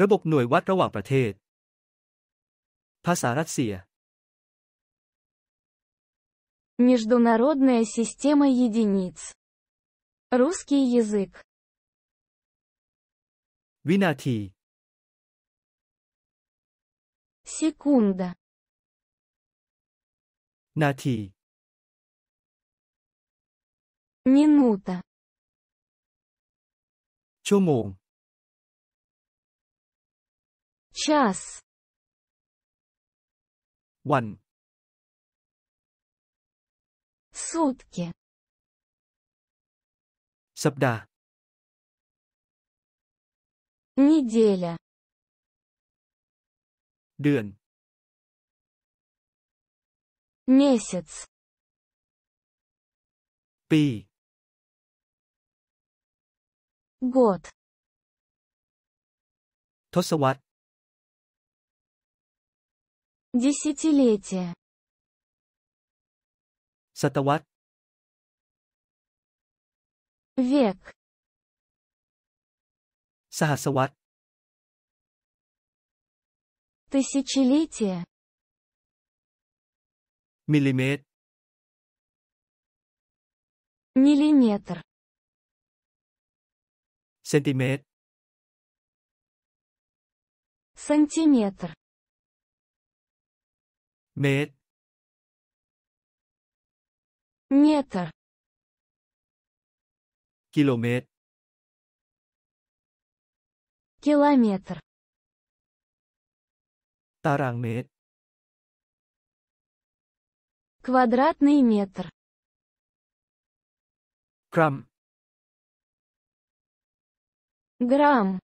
ระบบหน่วยวัดระหว่างประเทศ Международная система единиц. Русский язык. วินาที Секунда. Нати. Минута. ชั่วโมง Час. One. Сутки. сабда, Неделя. Дюн. Месяц. Пи. Год. ทศวรรษ Десятилетие. ศตวรรษ Век. สหัสวรรษ Тысячелетие. миллиметр, Миллиметр. сантиметр, Сантиметр. Метр. Метр. Километр. Километр. Таранг Квадратный метр. Грамм. Грамм.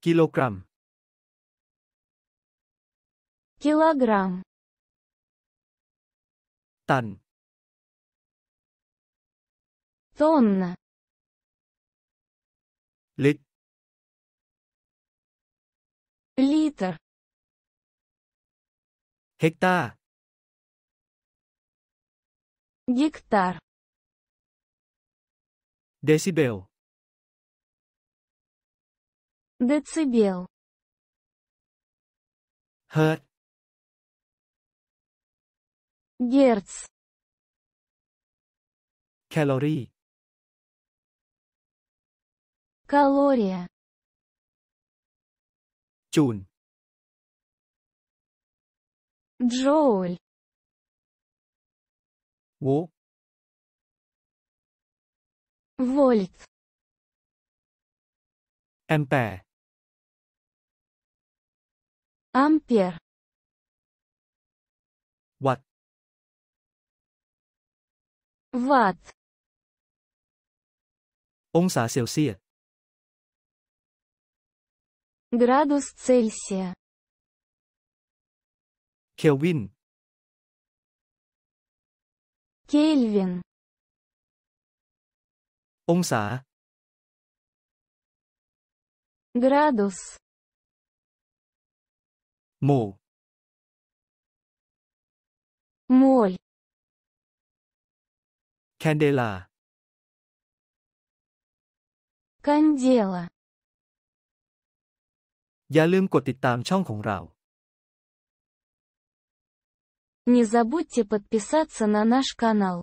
Килограмм килограмм тонн тонна лит литр гектар гектар децибел децибел hertz گرتس کالری کالوریا جون جول و ولت امپر امپر цельсия. градус Цельсия кельвин. Кельвин องศา градус โม моль Candela. Candela. อย่าลืมกดติดตามช่องของเรา Не забудьте подписаться на наш канал.